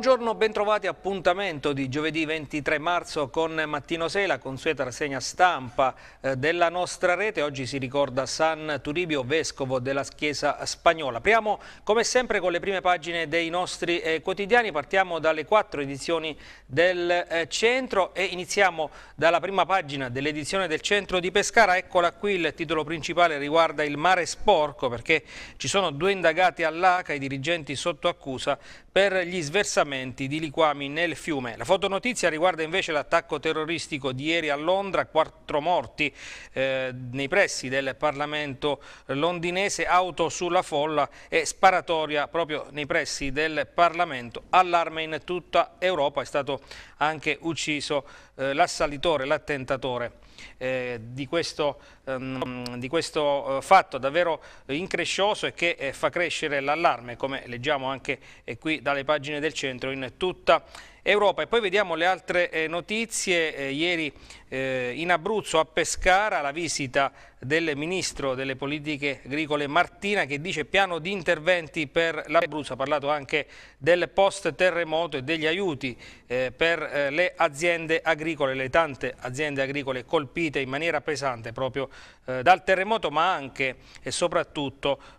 Buongiorno, bentrovati appuntamento di giovedì 23 marzo con Mattino Sela, consueta rassegna stampa eh, della nostra rete. Oggi si ricorda San Turibio, vescovo della Chiesa spagnola. Apriamo come sempre con le prime pagine dei nostri eh, quotidiani, partiamo dalle quattro edizioni del eh, centro e iniziamo dalla prima pagina dell'edizione del centro di Pescara. Eccola qui, il titolo principale riguarda il mare sporco perché ci sono due indagati all'ACA, i dirigenti sotto accusa per gli sversamenti sbarramenti di liquami nel fiume. La fotonotizia riguarda invece l'attacco terroristico di ieri a Londra, quattro morti eh, nei pressi del Parlamento londinese, auto sulla folla e sparatoria proprio nei pressi del Parlamento. Allarme in tutta Europa, è stato anche ucciso eh, l'assalitore, l'attentatore. Eh, di questo, ehm, di questo eh, fatto davvero increscioso e che eh, fa crescere l'allarme, come leggiamo anche eh, qui dalle pagine del centro, in tutta Europa. E poi vediamo le altre eh, notizie. Eh, ieri eh, in Abruzzo, a Pescara, la visita del Ministro delle Politiche Agricole Martina che dice piano di interventi per l'Abruzzo. Ha parlato anche del post terremoto e degli aiuti eh, per eh, le aziende agricole, le tante aziende agricole colpite in maniera pesante proprio eh, dal terremoto ma anche e soprattutto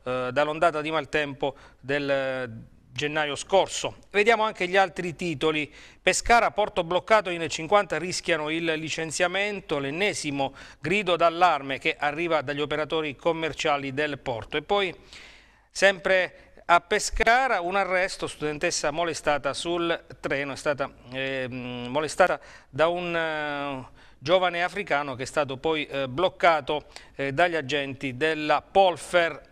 dall'ondata di maltempo del gennaio scorso. Vediamo anche gli altri titoli. Pescara, porto bloccato in 50 rischiano il licenziamento, l'ennesimo grido d'allarme che arriva dagli operatori commerciali del porto. E poi sempre a Pescara un arresto, studentessa molestata sul treno, è stata eh, molestata da un eh, giovane africano che è stato poi eh, bloccato eh, dagli agenti della Polfer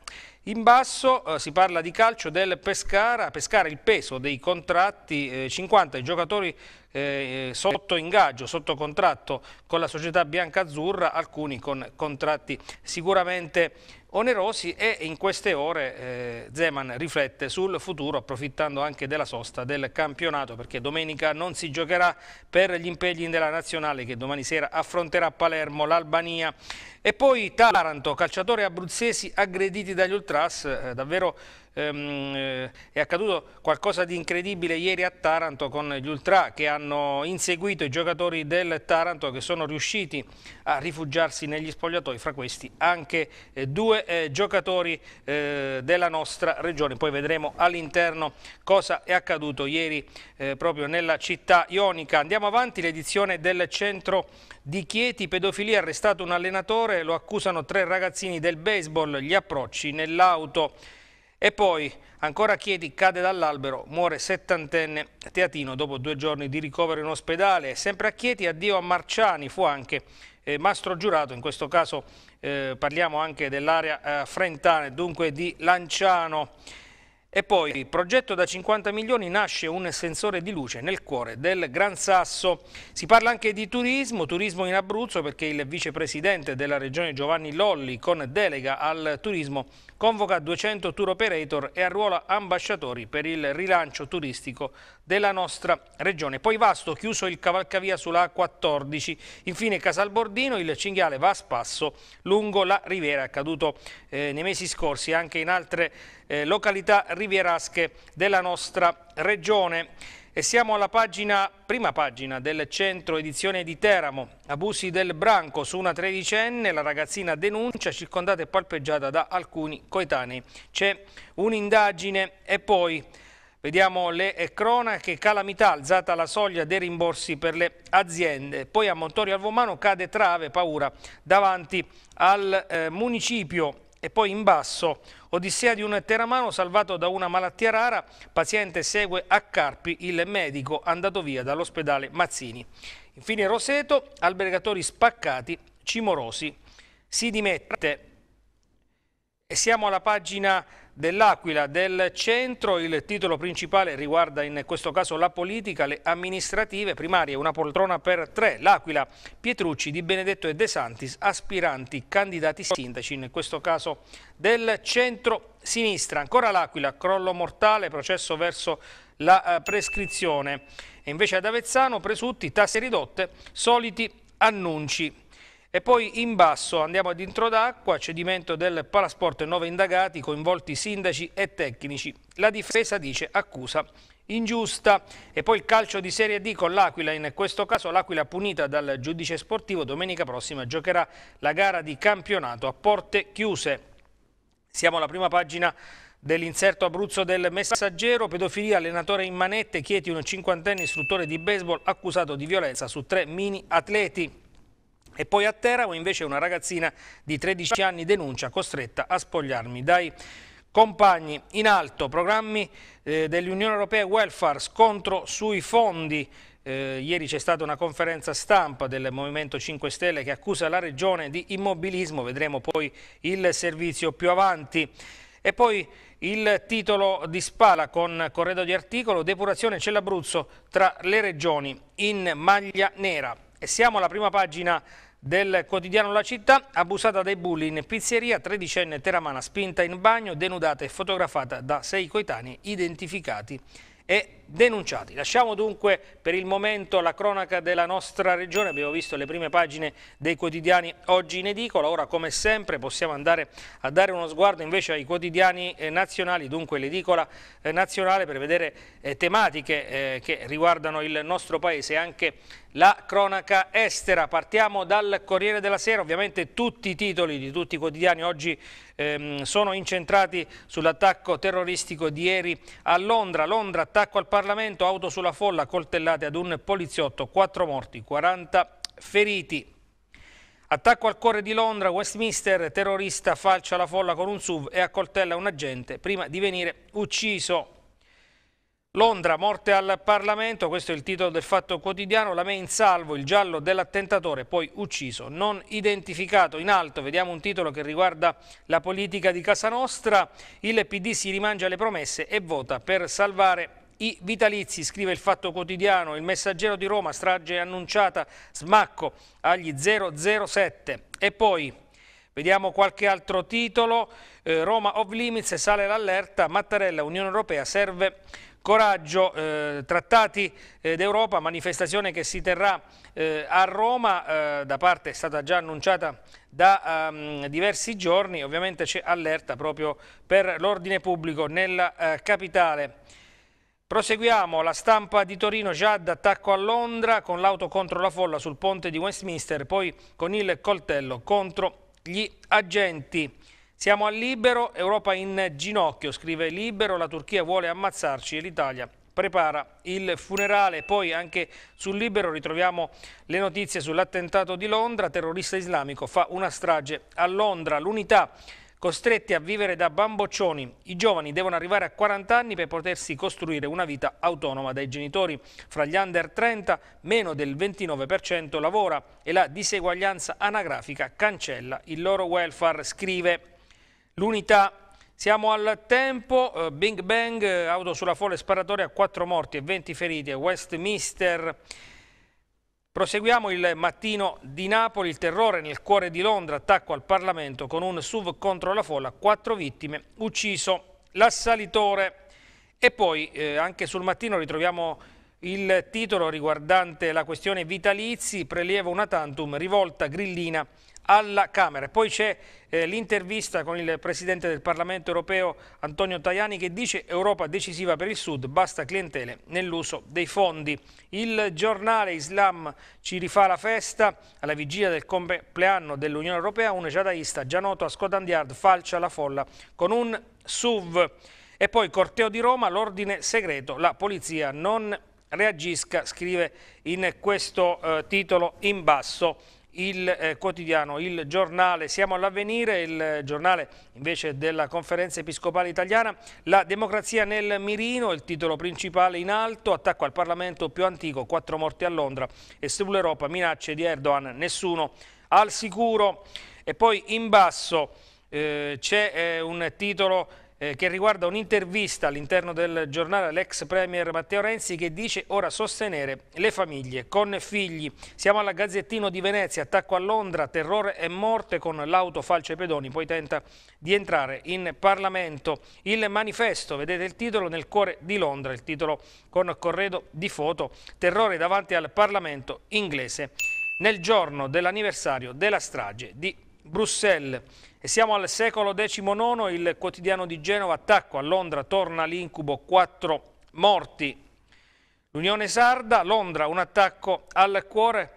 in basso eh, si parla di calcio del Pescara, Pescara il peso dei contratti, eh, 50 i giocatori eh, eh, sotto ingaggio, sotto contratto con la società bianca-azzurra, alcuni con contratti sicuramente onerosi e in queste ore eh, Zeman riflette sul futuro approfittando anche della sosta del campionato perché domenica non si giocherà per gli impegni della nazionale che domani sera affronterà Palermo, l'Albania e poi Taranto, calciatori abruzzesi aggrediti dagli ultras, eh, davvero ehm, eh, è accaduto qualcosa di incredibile ieri a Taranto con gli ultra che hanno inseguito i giocatori del Taranto che sono riusciti a rifugiarsi negli spogliatoi, fra questi anche eh, due eh, giocatori eh, della nostra regione. Poi vedremo all'interno cosa è accaduto ieri eh, proprio nella città ionica. Andiamo avanti, l'edizione del centro di Chieti, pedofilia, arrestato un allenatore, lo accusano tre ragazzini del baseball, gli approcci nell'auto e poi, ancora Chieti cade dall'albero, muore settantenne teatino dopo due giorni di ricovero in ospedale. Sempre a Chieti, addio a Marciani, fu anche eh, mastro giurato, in questo caso eh, parliamo anche dell'area eh, frentane, dunque di Lanciano. E poi, progetto da 50 milioni, nasce un sensore di luce nel cuore del Gran Sasso. Si parla anche di turismo, turismo in Abruzzo perché il vicepresidente della regione Giovanni Lolli con delega al turismo convoca 200 tour operator e arruola ambasciatori per il rilancio turistico della nostra regione. Poi Vasto, chiuso il cavalcavia sulla A14, infine Casalbordino, il cinghiale va a spasso lungo la riviera, accaduto eh, nei mesi scorsi anche in altre eh, località rivierasche della nostra regione. E siamo alla pagina, prima pagina del centro edizione di Teramo. Abusi del branco su una tredicenne, la ragazzina denuncia, circondata e palpeggiata da alcuni coetanei. C'è un'indagine e poi vediamo le cronache, calamità, alzata la soglia dei rimborsi per le aziende. Poi a Montorio Alvomano cade trave, paura davanti al eh, municipio e poi in basso, odissea di un teramano salvato da una malattia rara, paziente segue a Carpi il medico andato via dall'ospedale Mazzini. Infine Roseto, albergatori spaccati, cimorosi, si dimette. E siamo alla pagina dell'Aquila del centro. Il titolo principale riguarda in questo caso la politica, le amministrative primarie, una poltrona per tre. L'Aquila, Pietrucci, Di Benedetto e De Santis, aspiranti candidati sindaci, in questo caso del centro-sinistra. Ancora l'Aquila, crollo mortale, processo verso la eh, prescrizione. E invece ad Avezzano, presutti, tasse ridotte, soliti annunci e poi in basso andiamo ad d'acqua, cedimento del Palasport 9 indagati, coinvolti sindaci e tecnici. La difesa dice accusa ingiusta. E poi il calcio di Serie D con l'Aquila, in questo caso l'Aquila punita dal giudice sportivo, domenica prossima giocherà la gara di campionato a porte chiuse. Siamo alla prima pagina dell'inserto Abruzzo del Messaggero, pedofilia, allenatore in manette, Chieti un cinquantenne istruttore di baseball accusato di violenza su tre mini atleti. E poi a Teramo invece una ragazzina di 13 anni denuncia costretta a spogliarmi dai compagni. In alto programmi eh, dell'Unione Europea Welfare, scontro sui fondi. Eh, ieri c'è stata una conferenza stampa del Movimento 5 Stelle che accusa la regione di immobilismo, vedremo poi il servizio più avanti. E poi il titolo di Spala con corredo di articolo, depurazione c'è l'Abruzzo tra le regioni in maglia nera. E siamo alla prima pagina del quotidiano La Città, abusata dai bulli in pizzeria, tredicenne teramana spinta in bagno, denudata e fotografata da sei coetanei identificati e denunciati. Lasciamo dunque per il momento la cronaca della nostra regione, abbiamo visto le prime pagine dei quotidiani oggi in edicola, ora come sempre possiamo andare a dare uno sguardo invece ai quotidiani eh, nazionali, dunque l'edicola eh, nazionale per vedere eh, tematiche che riguardano il nostro paese e anche la cronaca estera. Partiamo dal Corriere della Sera, ovviamente tutti i titoli di tutti i quotidiani oggi ehm, sono incentrati sull'attacco terroristico di ieri a Londra. Londra, attacco al Parlamento Parlamento, auto sulla folla, coltellate ad un poliziotto, 4 morti, 40 feriti. Attacco al cuore di Londra, Westminster, terrorista falcia la folla con un SUV e accoltella un agente prima di venire ucciso. Londra, morte al Parlamento, questo è il titolo del Fatto Quotidiano, la me in salvo, il giallo dell'attentatore, poi ucciso, non identificato. In alto vediamo un titolo che riguarda la politica di Casa Nostra, il PD si rimangia le promesse e vota per salvare i vitalizi, scrive il Fatto Quotidiano, il messaggero di Roma, strage annunciata, smacco agli 007 e poi vediamo qualche altro titolo, eh, Roma off limits sale l'allerta, Mattarella Unione Europea serve coraggio, eh, trattati eh, d'Europa, manifestazione che si terrà eh, a Roma, eh, da parte è stata già annunciata da um, diversi giorni, ovviamente c'è allerta proprio per l'ordine pubblico nella eh, capitale. Proseguiamo, la stampa di Torino, Jad attacco a Londra con l'auto contro la folla sul ponte di Westminster, poi con il coltello contro gli agenti. Siamo a Libero, Europa in ginocchio, scrive Libero, la Turchia vuole ammazzarci e l'Italia prepara il funerale. Poi anche sul Libero ritroviamo le notizie sull'attentato di Londra, terrorista islamico fa una strage a Londra. L'unità Costretti a vivere da bamboccioni, i giovani devono arrivare a 40 anni per potersi costruire una vita autonoma dai genitori. Fra gli under 30 meno del 29% lavora e la diseguaglianza anagrafica cancella il loro welfare, scrive l'unità. Siamo al tempo, uh, Big Bang, eh, auto sulla folle sparatoria, 4 morti e 20 feriti, eh, Westminster... Proseguiamo il mattino di Napoli, il terrore nel cuore di Londra, attacco al Parlamento con un SUV contro la folla, quattro vittime, ucciso l'assalitore. E poi eh, anche sul mattino ritroviamo il titolo riguardante la questione vitalizi, prelievo una tantum, rivolta grillina alla Camera. poi c'è eh, l'intervista con il Presidente del Parlamento europeo Antonio Tajani che dice Europa decisiva per il Sud, basta clientele nell'uso dei fondi. Il giornale Islam ci rifà la festa alla vigilia del compleanno dell'Unione Europea, un jihadista già noto a Scotland Yard falcia la folla con un SUV. E poi corteo di Roma, l'ordine segreto, la polizia non reagisca, scrive in questo eh, titolo in basso il eh, quotidiano, il giornale. Siamo all'avvenire, il giornale invece della conferenza episcopale italiana. La democrazia nel mirino, il titolo principale in alto, attacco al Parlamento più antico, quattro morti a Londra e sull'Europa minacce di Erdogan, nessuno al sicuro. E poi in basso eh, c'è eh, un titolo eh, che riguarda un'intervista all'interno del giornale all'ex premier Matteo Renzi che dice ora sostenere le famiglie con figli. Siamo alla Gazzettino di Venezia, attacco a Londra, terrore e morte con l'auto falce pedoni, poi tenta di entrare in Parlamento. Il manifesto, vedete il titolo, nel cuore di Londra, il titolo con corredo di foto, terrore davanti al Parlamento inglese nel giorno dell'anniversario della strage di Bruxelles siamo al secolo XIX, il quotidiano di Genova, attacco a Londra, torna l'incubo, quattro morti. L'Unione Sarda, Londra, un attacco al cuore.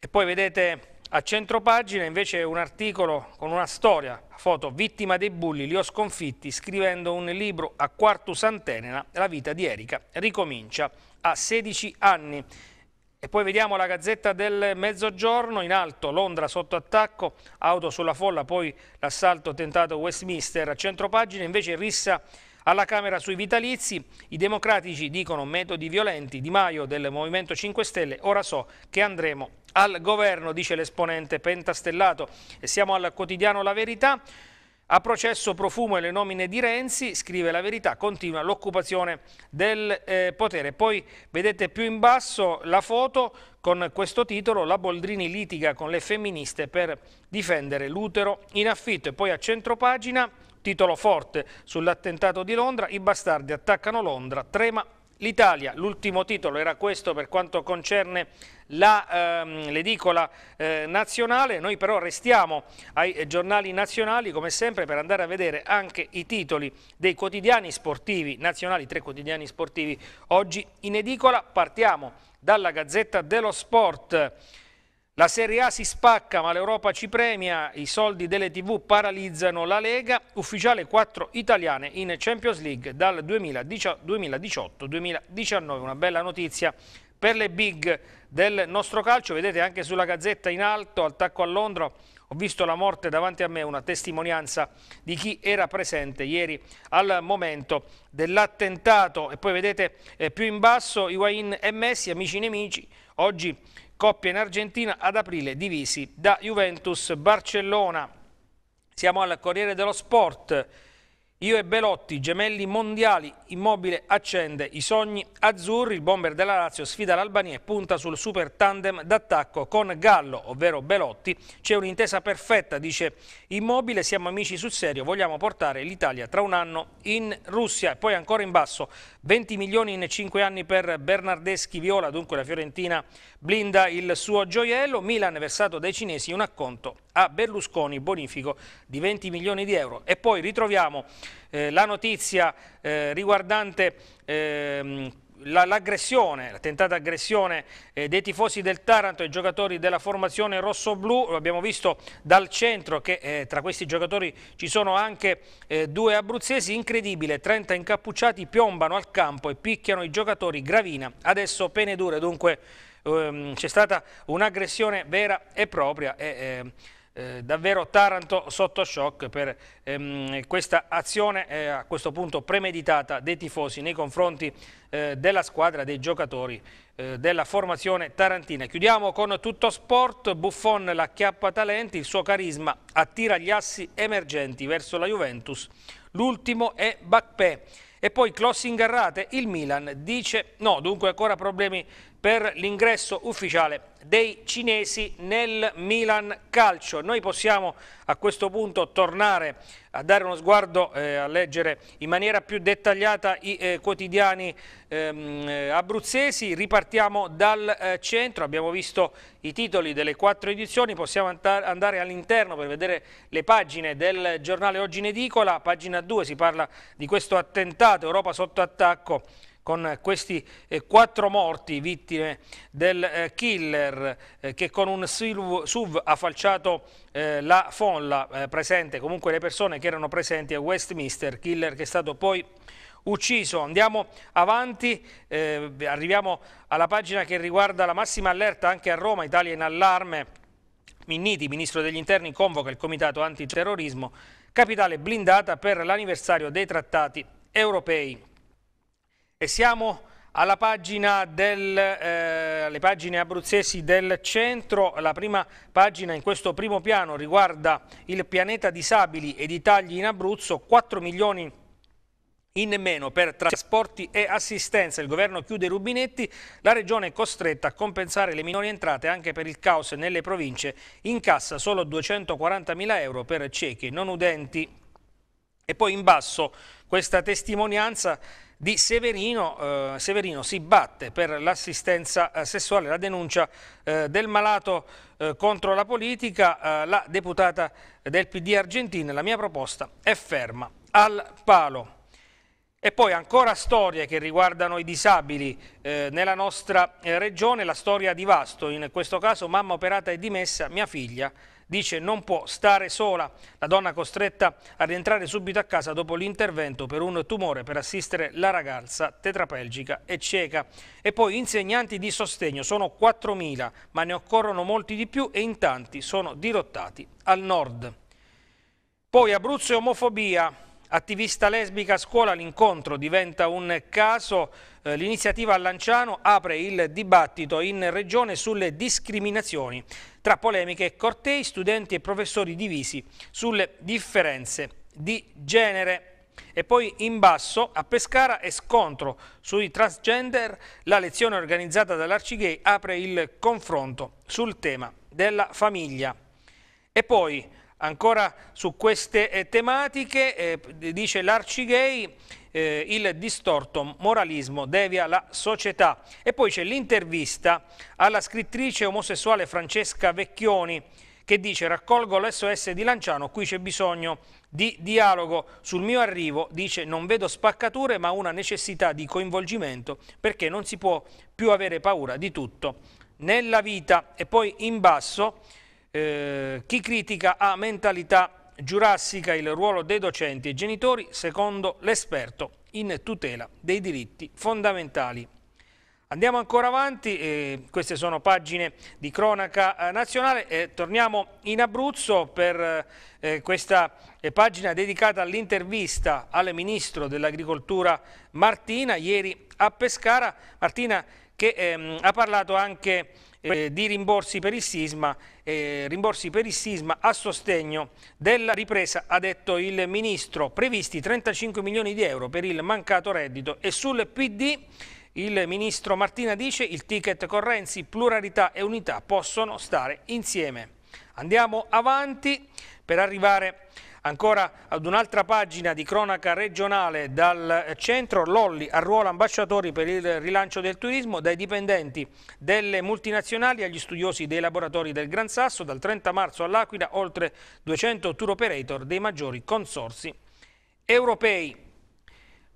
E poi vedete a centropagina invece un articolo con una storia, foto, vittima dei bulli, li ho sconfitti, scrivendo un libro a quartus antenena, la vita di Erika ricomincia a 16 anni. E poi vediamo la Gazzetta del Mezzogiorno, in alto Londra sotto attacco, auto sulla folla, poi l'assalto tentato Westminster, a centropagina invece rissa alla Camera sui vitalizi, i democratici dicono metodi violenti, Di Maio del Movimento 5 Stelle, ora so che andremo al governo, dice l'esponente pentastellato. E siamo al quotidiano La Verità. A processo Profumo e le nomine di Renzi, scrive la verità, continua l'occupazione del eh, potere. Poi vedete più in basso la foto con questo titolo, la Boldrini litiga con le femministe per difendere l'utero in affitto. E poi a centropagina, titolo forte sull'attentato di Londra, i bastardi attaccano Londra, trema L'Italia, l'ultimo titolo era questo per quanto concerne ehm, l'edicola ehm, eh, nazionale, noi però restiamo ai eh, giornali nazionali come sempre per andare a vedere anche i titoli dei quotidiani sportivi nazionali, tre quotidiani sportivi oggi in edicola. Partiamo dalla Gazzetta dello Sport. La Serie A si spacca ma l'Europa ci premia, i soldi delle tv paralizzano la Lega, ufficiale 4 italiane in Champions League dal 2018-2019, una bella notizia per le big del nostro calcio, vedete anche sulla gazzetta in alto, attacco a Londra, ho visto la morte davanti a me, una testimonianza di chi era presente ieri al momento dell'attentato. E poi vedete eh, più in basso Higuain e Messi, amici nemici, oggi Coppia in Argentina ad aprile divisi da Juventus Barcellona. Siamo al Corriere dello Sport. Io e Belotti, gemelli mondiali, Immobile accende i sogni azzurri, il bomber della Lazio sfida l'Albania e punta sul super tandem d'attacco con Gallo, ovvero Belotti. C'è un'intesa perfetta, dice Immobile, siamo amici sul serio, vogliamo portare l'Italia tra un anno in Russia. E poi ancora in basso, 20 milioni in 5 anni per Bernardeschi Viola, dunque la Fiorentina Blinda il suo gioiello, Milan versato dai cinesi un acconto a Berlusconi, bonifico di 20 milioni di euro. E poi ritroviamo eh, la notizia eh, riguardante... Ehm, l'aggressione, la tentata aggressione eh, dei tifosi del Taranto e giocatori della formazione rosso-blu, lo abbiamo visto dal centro che eh, tra questi giocatori ci sono anche eh, due abruzzesi, incredibile, 30 incappucciati piombano al campo e picchiano i giocatori, Gravina, adesso pene dure, dunque ehm, c'è stata un'aggressione vera e propria e, ehm, eh, davvero Taranto sotto shock per ehm, questa azione eh, a questo punto premeditata dei tifosi nei confronti eh, della squadra, dei giocatori eh, della formazione tarantina. Chiudiamo con tutto sport, Buffon la chiappa talenti, il suo carisma attira gli assi emergenti verso la Juventus, l'ultimo è Bacpè. E poi Clossi Arrate, il Milan dice no, dunque ancora problemi per l'ingresso ufficiale dei cinesi nel Milan Calcio. Noi possiamo a questo punto tornare a dare uno sguardo, eh, a leggere in maniera più dettagliata i eh, quotidiani ehm, eh, abruzzesi. Ripartiamo dal eh, centro, abbiamo visto i titoli delle quattro edizioni, possiamo andare all'interno per vedere le pagine del giornale Oggi in Edicola. Pagina 2 si parla di questo attentato, Europa sotto attacco con questi eh, quattro morti vittime del eh, killer eh, che con un SUV, SUV ha falciato eh, la folla eh, presente, comunque le persone che erano presenti a Westminster, killer che è stato poi ucciso. Andiamo avanti, eh, arriviamo alla pagina che riguarda la massima allerta anche a Roma, Italia in allarme. Minniti, ministro degli interni, convoca il comitato antiterrorismo, capitale blindata per l'anniversario dei trattati europei. E siamo alla pagina del, eh, alle pagine abruzzesi del centro. La prima pagina in questo primo piano riguarda il pianeta disabili ed i tagli in Abruzzo, 4 milioni in meno per trasporti e assistenza. Il governo chiude i rubinetti, la regione è costretta a compensare le minori entrate anche per il caos nelle province, incassa solo 240 mila euro per ciechi non udenti. E poi in basso questa testimonianza di Severino, eh, Severino si batte per l'assistenza eh, sessuale, la denuncia eh, del malato eh, contro la politica, eh, la deputata del PD Argentina, la mia proposta è ferma al palo. E poi ancora storie che riguardano i disabili eh, nella nostra eh, regione, la storia di Vasto, in questo caso mamma operata e dimessa, mia figlia Dice non può stare sola, la donna costretta a rientrare subito a casa dopo l'intervento per un tumore per assistere la ragazza tetrapelgica e cieca. E poi insegnanti di sostegno sono 4.000, ma ne occorrono molti di più e in tanti sono dirottati al nord. Poi Abruzzo e omofobia, Attivista lesbica a scuola, l'incontro diventa un caso. Eh, l'iniziativa a Lanciano apre il dibattito in regione sulle discriminazioni. Tra polemiche e cortei, studenti e professori divisi sulle differenze di genere. E poi in basso, a Pescara, è scontro sui transgender. La lezione organizzata dall'Arcigay apre il confronto sul tema della famiglia. E poi Ancora su queste eh, tematiche, eh, dice l'Arcigay, eh, il distorto moralismo devia la società. E poi c'è l'intervista alla scrittrice omosessuale Francesca Vecchioni che dice raccolgo l'SOS di Lanciano, qui c'è bisogno di dialogo. Sul mio arrivo dice non vedo spaccature ma una necessità di coinvolgimento perché non si può più avere paura di tutto nella vita. E poi in basso eh, chi critica ha mentalità giurassica il ruolo dei docenti e genitori secondo l'esperto in tutela dei diritti fondamentali. Andiamo ancora avanti, eh, queste sono pagine di cronaca eh, nazionale, eh, torniamo in Abruzzo per eh, questa eh, pagina dedicata all'intervista al Ministro dell'Agricoltura Martina, ieri a Pescara, Martina che ehm, ha parlato anche eh, di rimborsi per, sisma, eh, rimborsi per il sisma a sostegno della ripresa, ha detto il Ministro, previsti 35 milioni di euro per il mancato reddito e sul PD... Il ministro Martina dice il ticket correnzi, pluralità e unità possono stare insieme. Andiamo avanti per arrivare Ancora ad un'altra pagina di cronaca regionale dal centro, Lolli arruola ambasciatori per il rilancio del turismo dai dipendenti delle multinazionali agli studiosi dei laboratori del Gran Sasso, dal 30 marzo all'Aquila oltre 200 tour operator dei maggiori consorsi europei.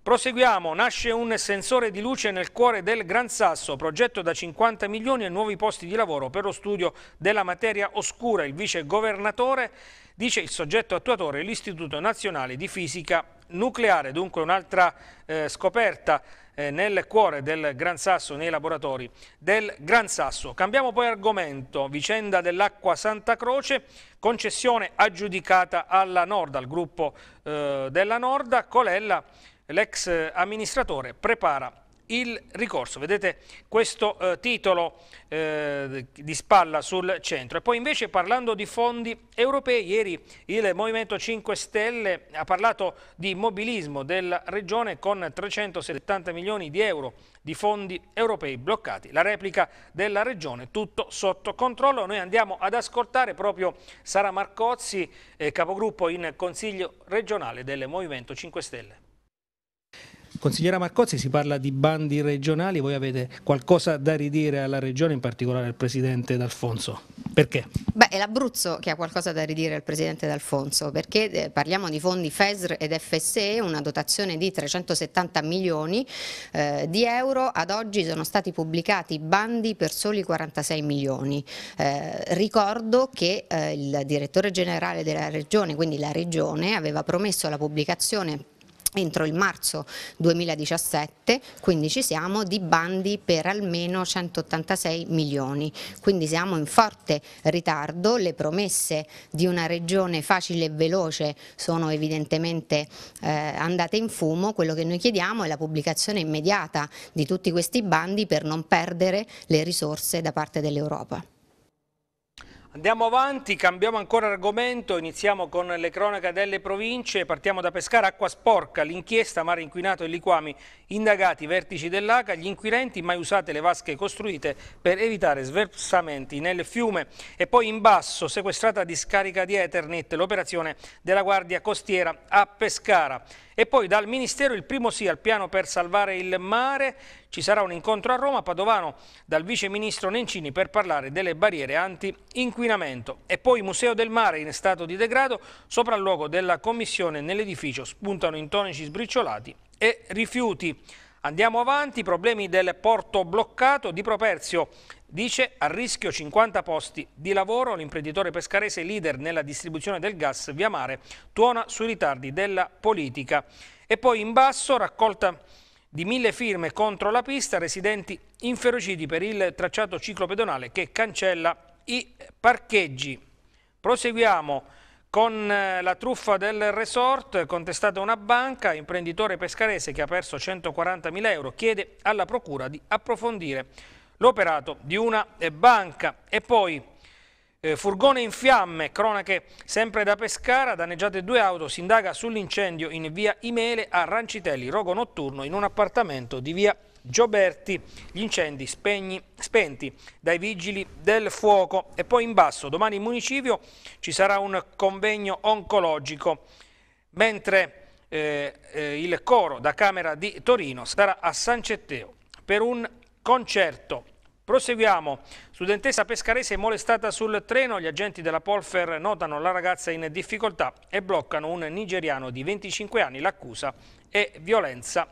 Proseguiamo, nasce un sensore di luce nel cuore del Gran Sasso, progetto da 50 milioni e nuovi posti di lavoro per lo studio della materia oscura. Il vice governatore Dice il soggetto attuatore l'Istituto Nazionale di Fisica Nucleare, dunque un'altra eh, scoperta eh, nel cuore del Gran Sasso, nei laboratori del Gran Sasso. Cambiamo poi argomento, vicenda dell'acqua Santa Croce, concessione aggiudicata alla Nord, al gruppo eh, della Norda, Colella l'ex amministratore prepara il ricorso. Vedete questo eh, titolo eh, di spalla sul centro. E poi invece parlando di fondi europei, ieri il Movimento 5 Stelle ha parlato di mobilismo della regione con 370 milioni di euro di fondi europei bloccati. La replica della regione, tutto sotto controllo. Noi andiamo ad ascoltare proprio Sara Marcozzi, eh, capogruppo in Consiglio regionale del Movimento 5 Stelle. Consigliera Marcozzi, si parla di bandi regionali, voi avete qualcosa da ridire alla regione, in particolare al Presidente D'Alfonso. Perché? Beh, è l'Abruzzo che ha qualcosa da ridire al Presidente D'Alfonso, perché eh, parliamo di fondi FESR ed FSE, una dotazione di 370 milioni eh, di euro, ad oggi sono stati pubblicati bandi per soli 46 milioni. Eh, ricordo che eh, il direttore generale della regione, quindi la regione, aveva promesso la pubblicazione entro il marzo 2017, quindi ci siamo, di bandi per almeno 186 milioni, quindi siamo in forte ritardo, le promesse di una regione facile e veloce sono evidentemente eh, andate in fumo, quello che noi chiediamo è la pubblicazione immediata di tutti questi bandi per non perdere le risorse da parte dell'Europa. Andiamo avanti, cambiamo ancora argomento, iniziamo con le cronache delle province, partiamo da Pescara, acqua sporca, l'inchiesta, mare inquinato e liquami, indagati, vertici dell'ACA, gli inquirenti mai usate le vasche costruite per evitare sversamenti nel fiume e poi in basso, sequestrata discarica di Eternit, l'operazione della Guardia Costiera a Pescara. E poi dal Ministero il primo sì al piano per salvare il mare, ci sarà un incontro a Roma, Padovano dal Vice Ministro Nencini per parlare delle barriere anti-inquinanti inquinamento e poi Museo del Mare in stato di degrado, sopra il luogo della commissione nell'edificio, spuntano intonici sbriciolati e rifiuti. Andiamo avanti, problemi del porto bloccato di Properzio. Dice a rischio 50 posti di lavoro, l'imprenditore pescarese leader nella distribuzione del gas via mare tuona sui ritardi della politica. E poi in basso raccolta di mille firme contro la pista, residenti inferociti per il tracciato ciclopedonale che cancella i parcheggi. Proseguiamo con eh, la truffa del resort, contestata una banca, imprenditore pescarese che ha perso 140.000 euro, chiede alla procura di approfondire l'operato di una eh, banca. E poi eh, furgone in fiamme, cronache sempre da Pescara, danneggiate due auto, si indaga sull'incendio in via Imele a Rancitelli, rogo notturno in un appartamento di via Imele. Gioberti, gli incendi spegni, spenti dai vigili del fuoco e poi in basso domani in municipio ci sarà un convegno oncologico mentre eh, eh, il coro da Camera di Torino sarà a San Cetteo per un concerto. Proseguiamo, studentessa pescarese molestata sul treno, gli agenti della Polfer notano la ragazza in difficoltà e bloccano un nigeriano di 25 anni, l'accusa è violenza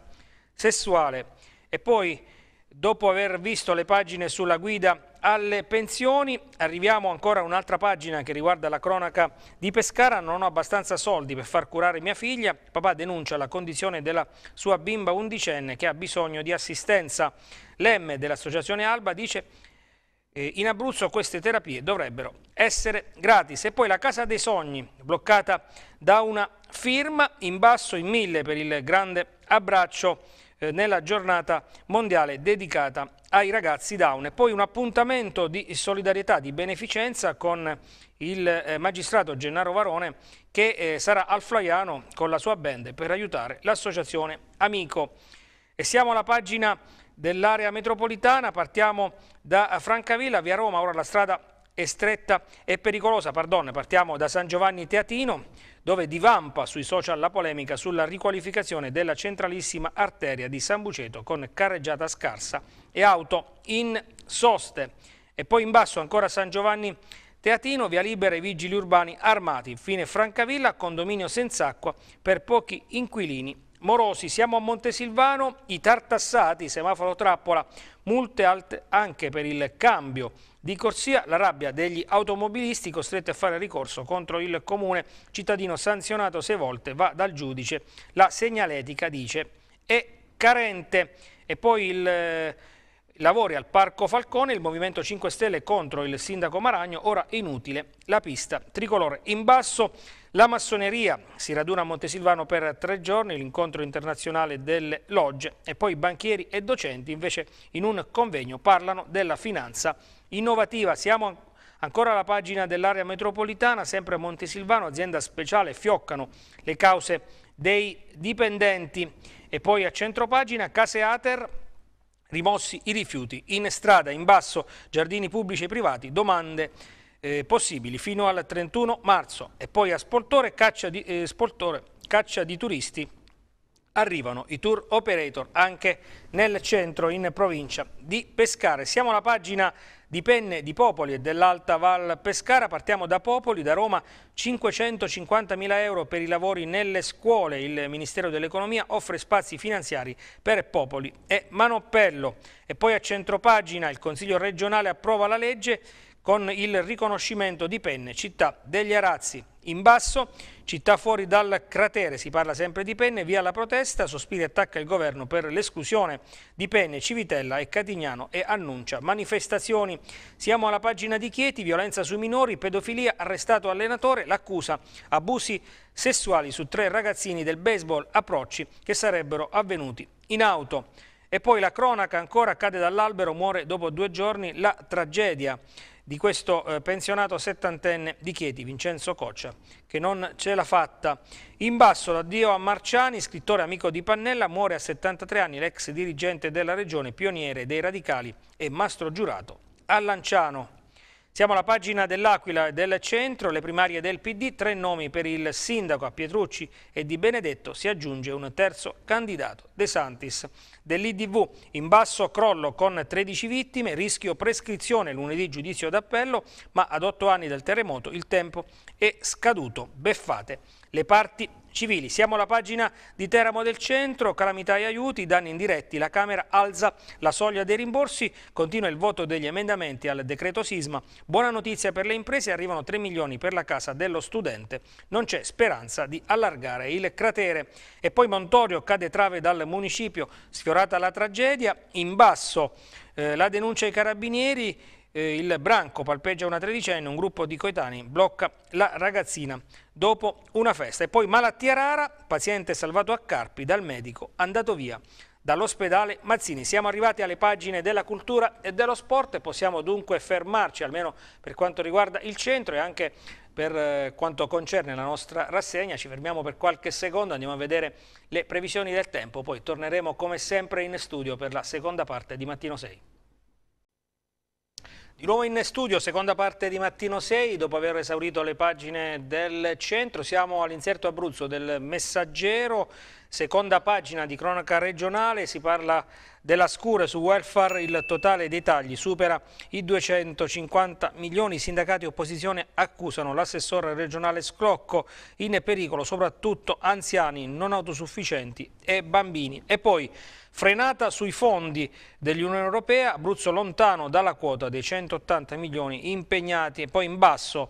sessuale. E poi, dopo aver visto le pagine sulla guida alle pensioni, arriviamo ancora a un'altra pagina che riguarda la cronaca di Pescara. Non ho abbastanza soldi per far curare mia figlia. Papà denuncia la condizione della sua bimba undicenne che ha bisogno di assistenza. L'M dell'associazione Alba dice eh, in Abruzzo queste terapie dovrebbero essere gratis. E poi la Casa dei Sogni, bloccata da una firma, in basso in mille per il grande abbraccio eh, nella giornata mondiale dedicata ai ragazzi down. E poi un appuntamento di solidarietà, di beneficenza con il eh, magistrato Gennaro Varone che eh, sarà al Flaiano con la sua band per aiutare l'associazione Amico. E siamo alla pagina dell'area metropolitana, partiamo da Francavilla, via Roma, ora la strada è stretta e pericolosa, pardon, partiamo da San Giovanni Teatino, dove divampa sui social la polemica sulla riqualificazione della centralissima arteria di San Buceto con carreggiata scarsa e auto in soste. E poi in basso ancora San Giovanni Teatino, via libera i vigili urbani armati. Infine Francavilla, condominio senza acqua per pochi inquilini morosi. Siamo a Montesilvano, i tartassati, semaforo trappola, multe alte anche per il cambio di corsia, la rabbia degli automobilisti costretti a fare ricorso contro il comune, cittadino sanzionato sei volte, va dal giudice, la segnaletica dice è carente e poi il eh, lavori al Parco Falcone, il Movimento 5 Stelle contro il sindaco Maragno, ora inutile la pista tricolore. In basso la massoneria si raduna a Montesilvano per tre giorni, l'incontro internazionale delle logge e poi banchieri e docenti invece in un convegno parlano della finanza Innovativa, siamo ancora alla pagina dell'area metropolitana, sempre a Montesilvano, azienda speciale, fioccano le cause dei dipendenti. E poi a centropagina, Case Ater, rimossi i rifiuti. In strada, in basso, giardini pubblici e privati, domande eh, possibili fino al 31 marzo. E poi a Spoltore, caccia di, eh, sportore, caccia di turisti arrivano i tour operator anche nel centro in provincia di Pescare. Siamo alla pagina di Penne, di Popoli e dell'Alta Val Pescara. Partiamo da Popoli, da Roma 550.000 euro per i lavori nelle scuole. Il Ministero dell'Economia offre spazi finanziari per Popoli e Manoppello. E poi a centropagina il Consiglio regionale approva la legge con il riconoscimento di Penne, città degli Arazzi. In basso, città fuori dal cratere, si parla sempre di Penne, via la protesta, Sospiri attacca il governo per l'esclusione di Penne, Civitella e Catignano e annuncia manifestazioni. Siamo alla pagina di Chieti, violenza sui minori, pedofilia, arrestato allenatore, l'accusa, abusi sessuali su tre ragazzini del baseball approcci che sarebbero avvenuti in auto. E poi la cronaca ancora cade dall'albero, muore dopo due giorni la tragedia di questo eh, pensionato settantenne di Chieti, Vincenzo Coccia, che non ce l'ha fatta. In basso l'addio a Marciani, scrittore amico di Pannella, muore a 73 anni l'ex dirigente della regione, pioniere dei radicali e mastro giurato a Lanciano. Siamo alla pagina dell'Aquila del centro, le primarie del PD, tre nomi per il sindaco a Pietrucci e Di Benedetto, si aggiunge un terzo candidato, De Santis. Dell'IDV in basso crollo con 13 vittime, rischio prescrizione lunedì giudizio d'appello, ma ad otto anni dal terremoto il tempo è scaduto. Beffate le parti civili. Siamo alla pagina di Teramo del Centro, calamità e aiuti, danni indiretti, la Camera alza la soglia dei rimborsi, continua il voto degli emendamenti al decreto sisma, buona notizia per le imprese, arrivano 3 milioni per la casa dello studente, non c'è speranza di allargare il cratere. E poi Montorio cade trave dal municipio, sfiorata la tragedia, in basso eh, la denuncia ai carabinieri, eh, il branco palpeggia una tredicenne, un gruppo di coetanei blocca la ragazzina dopo una festa. E poi malattia rara, paziente salvato a Carpi dal medico, andato via dall'ospedale Mazzini. Siamo arrivati alle pagine della cultura e dello sport e possiamo dunque fermarci, almeno per quanto riguarda il centro e anche per eh, quanto concerne la nostra rassegna. Ci fermiamo per qualche secondo, andiamo a vedere le previsioni del tempo, poi torneremo come sempre in studio per la seconda parte di Mattino 6. Di nuovo in studio, seconda parte di Mattino 6, dopo aver esaurito le pagine del centro, siamo all'inserto Abruzzo del Messaggero, seconda pagina di cronaca regionale, si parla della Scure su welfare il totale dei tagli supera i 250 milioni. I sindacati opposizione accusano l'assessore regionale Sclocco in pericolo soprattutto anziani non autosufficienti e bambini. E poi frenata sui fondi dell'Unione Europea, Abruzzo lontano dalla quota dei 180 milioni impegnati e poi in basso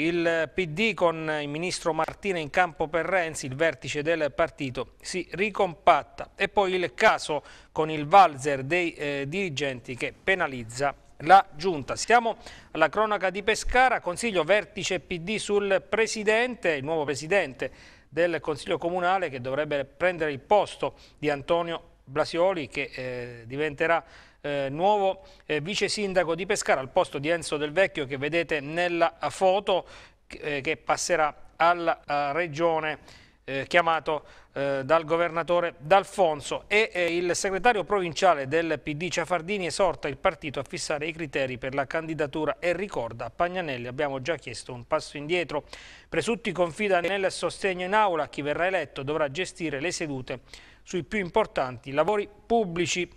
il PD con il ministro Martina in campo per Renzi, il vertice del partito, si ricompatta. E poi il caso con il valzer dei eh, dirigenti che penalizza la Giunta. Siamo alla cronaca di Pescara, Consiglio vertice PD sul Presidente, il nuovo Presidente del Consiglio Comunale che dovrebbe prendere il posto di Antonio Blasioli che eh, diventerà eh, nuovo eh, vice sindaco di Pescara al posto di Enzo Del Vecchio che vedete nella foto eh, che passerà alla regione eh, chiamato eh, dal governatore D'Alfonso e eh, il segretario provinciale del PD Ciafardini esorta il partito a fissare i criteri per la candidatura e ricorda a Pagnanelli abbiamo già chiesto un passo indietro. Presutti confida nel sostegno in aula, chi verrà eletto dovrà gestire le sedute sui più importanti lavori pubblici.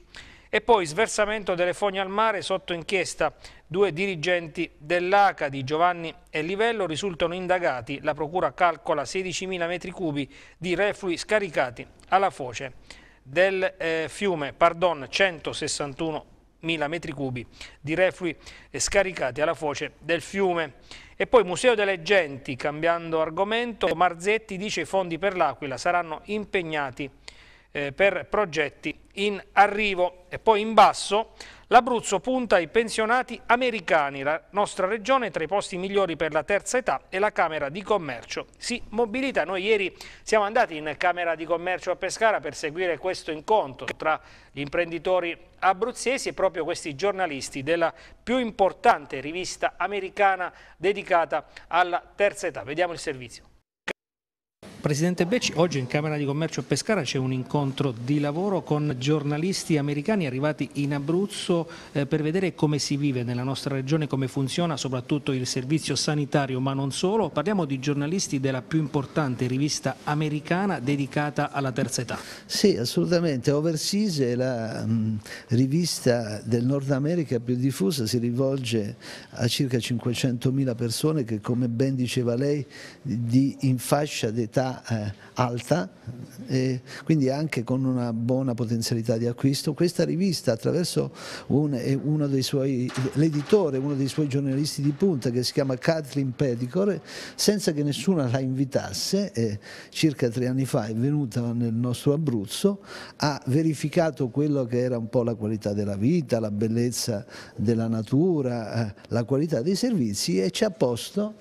E poi sversamento delle fogne al mare sotto inchiesta. Due dirigenti dell'ACA di Giovanni e Livello, risultano indagati. La procura calcola 16.000 metri cubi di reflui scaricati alla foce del eh, fiume, pardon, 161 metri cubi di reflui eh, scaricati alla foce del fiume. E poi Museo delle Genti, cambiando argomento, Marzetti dice i fondi per l'Aquila saranno impegnati eh, per progetti in arrivo. E poi in basso l'Abruzzo punta ai pensionati americani, la nostra regione tra i posti migliori per la terza età e la Camera di Commercio si mobilita. Noi ieri siamo andati in Camera di Commercio a Pescara per seguire questo incontro tra gli imprenditori abruzzesi e proprio questi giornalisti della più importante rivista americana dedicata alla terza età. Vediamo il servizio. Presidente Becci, oggi in Camera di Commercio a Pescara c'è un incontro di lavoro con giornalisti americani arrivati in Abruzzo eh, per vedere come si vive nella nostra regione, come funziona soprattutto il servizio sanitario, ma non solo. Parliamo di giornalisti della più importante rivista americana dedicata alla terza età. Sì, assolutamente. Overseas è la mm, rivista del Nord America più diffusa, si rivolge a circa 500.000 persone che come ben diceva lei di in fascia d'età eh, alta, eh, quindi anche con una buona potenzialità di acquisto. Questa rivista attraverso un, eh, uno dei suoi, l'editore, uno dei suoi giornalisti di punta che si chiama Kathleen Pedicore, senza che nessuno la invitasse, eh, circa tre anni fa è venuta nel nostro Abruzzo, ha verificato quello che era un po' la qualità della vita, la bellezza della natura, eh, la qualità dei servizi e ci ha posto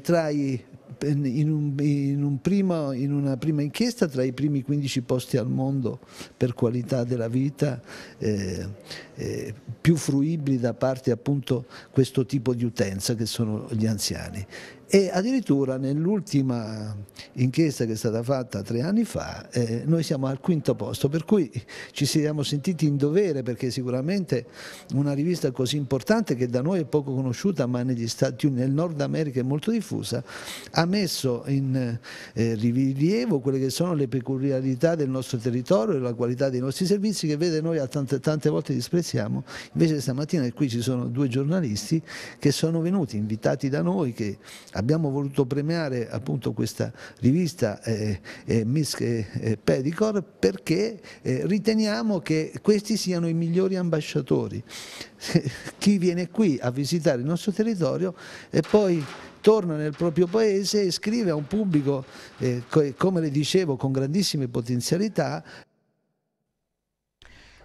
tra i in, un, in, un primo, in, una prima inchiesta tra i primi 15 posti al mondo per qualità della vita, eh, eh, più fruibili da parte appunto questo tipo di utenza che sono gli anziani. E addirittura nell'ultima inchiesta che è stata fatta tre anni fa, eh, noi siamo al quinto posto, per cui ci siamo sentiti in dovere perché sicuramente una rivista così importante che da noi è poco conosciuta ma negli Stati Uniti, nel Nord America è molto diffusa, ha messo in eh, rilievo quelle che sono le peculiarità del nostro territorio e la qualità dei nostri servizi che vede noi tante, tante volte disprezziamo. Invece stamattina qui ci sono due giornalisti che sono venuti, invitati da noi, che abbiamo voluto premiare appunto questa rivista eh, eh, Misk eh, eh, Pedicor perché eh, riteniamo che questi siano i migliori ambasciatori. Chi viene qui a visitare il nostro territorio e poi torna nel proprio paese e scrive a un pubblico, eh, come le dicevo, con grandissime potenzialità.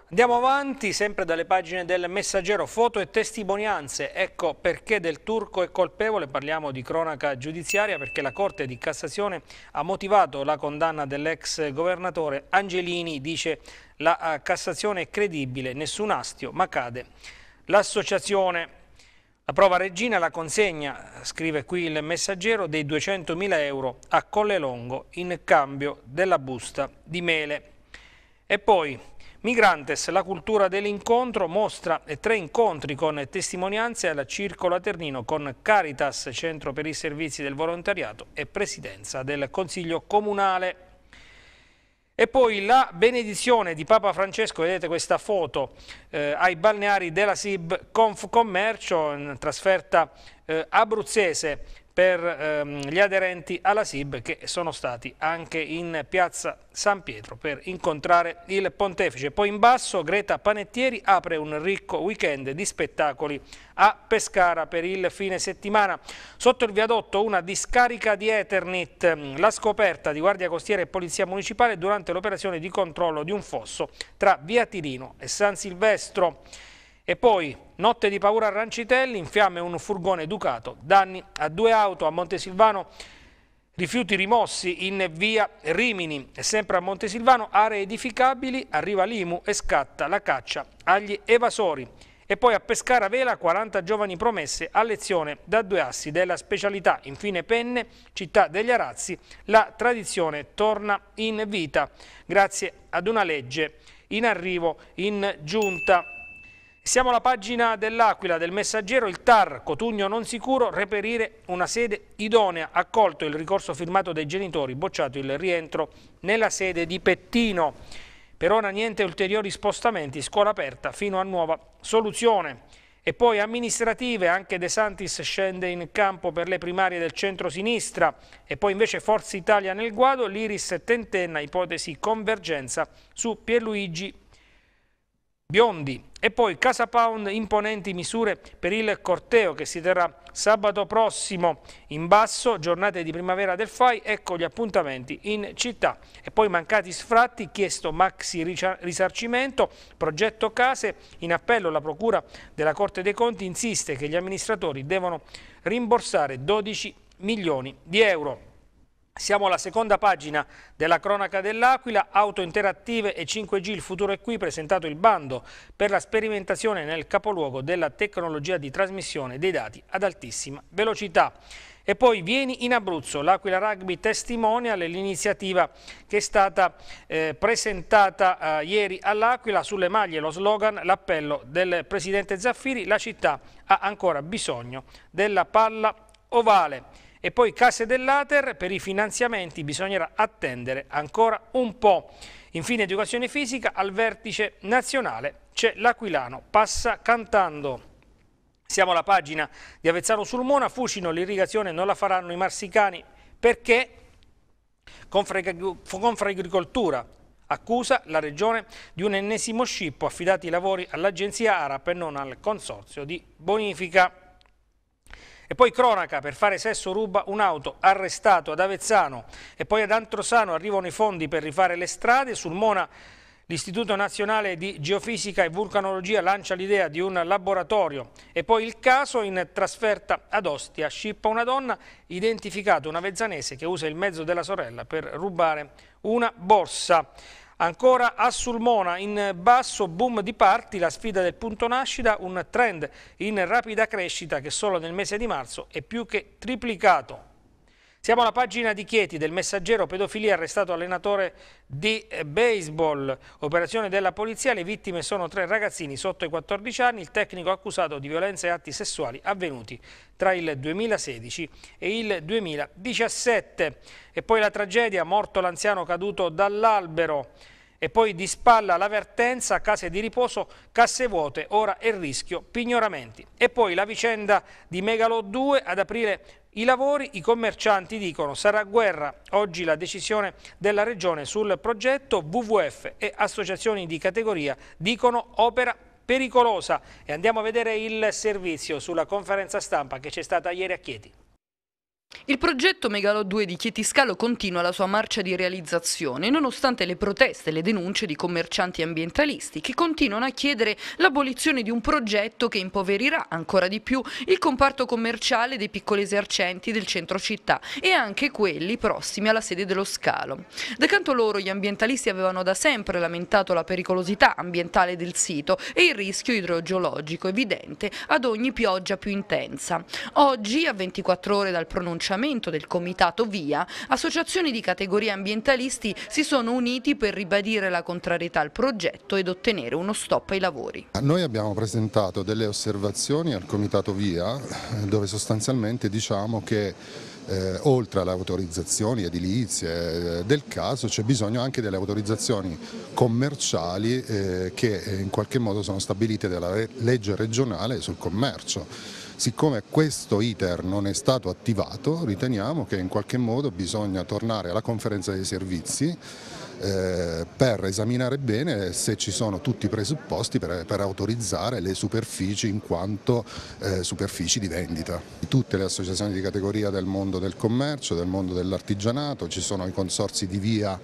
Andiamo avanti, sempre dalle pagine del Messaggero, foto e testimonianze. Ecco perché del turco è colpevole, parliamo di cronaca giudiziaria, perché la Corte di Cassazione ha motivato la condanna dell'ex governatore Angelini, dice la eh, Cassazione è credibile, nessun astio, ma cade l'associazione. La prova regina la consegna, scrive qui il messaggero, dei 200.000 euro a Collelongo in cambio della busta di mele. E poi Migrantes, la cultura dell'incontro, mostra tre incontri con testimonianze al Circolo Aternino con Caritas, Centro per i Servizi del Volontariato e Presidenza del Consiglio Comunale. E poi la benedizione di Papa Francesco, vedete questa foto, eh, ai balneari della SIB Commercio, in trasferta eh, abruzzese per ehm, gli aderenti alla SIB che sono stati anche in piazza San Pietro per incontrare il pontefice. Poi in basso Greta Panettieri apre un ricco weekend di spettacoli a Pescara per il fine settimana. Sotto il viadotto una discarica di Eternit, ehm, la scoperta di Guardia Costiera e Polizia Municipale durante l'operazione di controllo di un fosso tra Via Tirino e San Silvestro. E poi, notte di paura a Rancitelli, in fiamme un furgone Ducato, danni a due auto a Montesilvano, rifiuti rimossi in via Rimini e sempre a Montesilvano, aree edificabili, arriva l'Imu e scatta la caccia agli evasori. E poi a Pescara Vela 40 giovani promesse a lezione da due assi della specialità. Infine Penne, città degli Arazzi, la tradizione torna in vita grazie ad una legge in arrivo in giunta siamo alla pagina dell'Aquila, del messaggero, il TAR, Cotugno non sicuro, reperire una sede idonea, accolto il ricorso firmato dai genitori, bocciato il rientro nella sede di Pettino. Per ora niente ulteriori spostamenti, scuola aperta fino a nuova soluzione. E poi amministrative, anche De Santis scende in campo per le primarie del centro-sinistra e poi invece Forza Italia nel guado, l'Iris tentenna ipotesi convergenza su Pierluigi Pettino. Biondi e poi Casa Pound imponenti misure per il corteo che si terrà sabato prossimo in basso, giornate di primavera del FAI, ecco gli appuntamenti in città. E poi mancati sfratti, chiesto maxi risarcimento, progetto case, in appello la Procura della Corte dei Conti insiste che gli amministratori devono rimborsare 12 milioni di euro. Siamo alla seconda pagina della cronaca dell'Aquila, auto interattive e 5G, il futuro è qui, presentato il bando per la sperimentazione nel capoluogo della tecnologia di trasmissione dei dati ad altissima velocità. E poi vieni in Abruzzo, l'Aquila Rugby testimonial l'iniziativa che è stata eh, presentata eh, ieri all'Aquila sulle maglie, lo slogan, l'appello del presidente Zaffiri, la città ha ancora bisogno della palla ovale. E poi case dell'Ater, per i finanziamenti bisognerà attendere ancora un po'. Infine educazione fisica, al vertice nazionale c'è l'Aquilano, passa cantando. Siamo alla pagina di Avezzano Sulmona, Fucino l'irrigazione non la faranno i marsicani perché Confagricoltura accusa la regione di un ennesimo scippo affidati i lavori all'agenzia ARAP e non al consorzio di bonifica. E poi cronaca, per fare sesso ruba un'auto, arrestato ad Avezzano e poi ad Antrosano arrivano i fondi per rifare le strade, sul Mona l'Istituto Nazionale di Geofisica e Vulcanologia lancia l'idea di un laboratorio e poi il caso in trasferta ad Ostia, scippa una donna identificata, una vezzanese che usa il mezzo della sorella per rubare una borsa. Ancora a Sulmona, in basso boom di parti, la sfida del punto nascita, un trend in rapida crescita che solo nel mese di marzo è più che triplicato. Siamo alla pagina di Chieti del messaggero pedofilia arrestato allenatore di eh, baseball. Operazione della polizia, le vittime sono tre ragazzini sotto i 14 anni, il tecnico accusato di violenza e atti sessuali avvenuti tra il 2016 e il 2017. E poi la tragedia, morto l'anziano caduto dall'albero. E poi di spalla l'avvertenza, case di riposo, casse vuote, ora è rischio, pignoramenti. E poi la vicenda di Megalo 2 ad aprile i lavori, i commercianti dicono, sarà guerra. Oggi la decisione della Regione sul progetto WWF e associazioni di categoria dicono opera pericolosa. E andiamo a vedere il servizio sulla conferenza stampa che c'è stata ieri a Chieti. Il progetto Megalo 2 di Chietiscalo continua la sua marcia di realizzazione, nonostante le proteste e le denunce di commercianti ambientalisti che continuano a chiedere l'abolizione di un progetto che impoverirà ancora di più il comparto commerciale dei piccoli esercenti del centro città e anche quelli prossimi alla sede dello scalo. Da canto loro gli ambientalisti avevano da sempre lamentato la pericolosità ambientale del sito e il rischio idrogeologico evidente ad ogni pioggia più intensa. Oggi, a 24 ore dal pronunciamento pronunciamento del comitato VIA, associazioni di categoria ambientalisti si sono uniti per ribadire la contrarietà al progetto ed ottenere uno stop ai lavori. Noi abbiamo presentato delle osservazioni al comitato VIA eh, dove sostanzialmente diciamo che eh, oltre alle autorizzazioni edilizie eh, del caso c'è bisogno anche delle autorizzazioni commerciali eh, che eh, in qualche modo sono stabilite dalla legge regionale sul commercio. Siccome questo iter non è stato attivato, riteniamo che in qualche modo bisogna tornare alla conferenza dei servizi eh, per esaminare bene se ci sono tutti i presupposti per, per autorizzare le superfici in quanto eh, superfici di vendita. Tutte le associazioni di categoria del mondo del commercio, del mondo dell'artigianato, ci sono i consorsi di via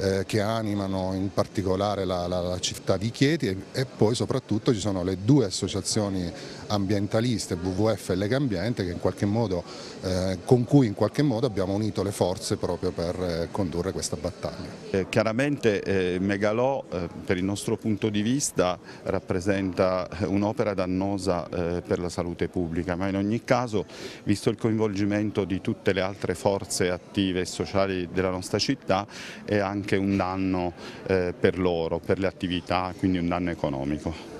eh, che animano in particolare la, la, la città di Chieti e, e poi soprattutto ci sono le due associazioni ambientaliste, WWF e Lega Ambiente modo, eh, con cui in qualche modo abbiamo unito le forze proprio per eh, condurre questa battaglia. Eh, chiaramente eh, Megalò eh, per il nostro punto di vista rappresenta eh, un'opera dannosa per la salute pubblica, ma in ogni caso visto il coinvolgimento di tutte le altre forze attive e sociali della nostra città è anche un danno per loro, per le attività, quindi un danno economico.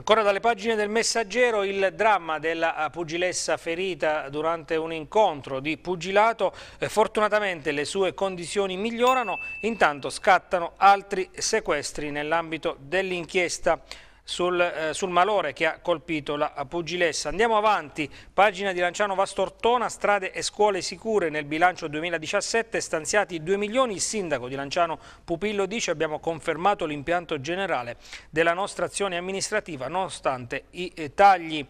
Ancora dalle pagine del Messaggero il dramma della eh, pugilessa ferita durante un incontro di pugilato. Eh, fortunatamente le sue condizioni migliorano, intanto scattano altri sequestri nell'ambito dell'inchiesta sul, eh, sul, malore che ha colpito la pugilessa. Andiamo avanti, pagina di Lanciano Vastortona, strade e scuole sicure nel bilancio 2017, stanziati 2 milioni, il sindaco di Lanciano Pupillo dice abbiamo confermato l'impianto generale della nostra azione amministrativa nonostante i eh, tagli.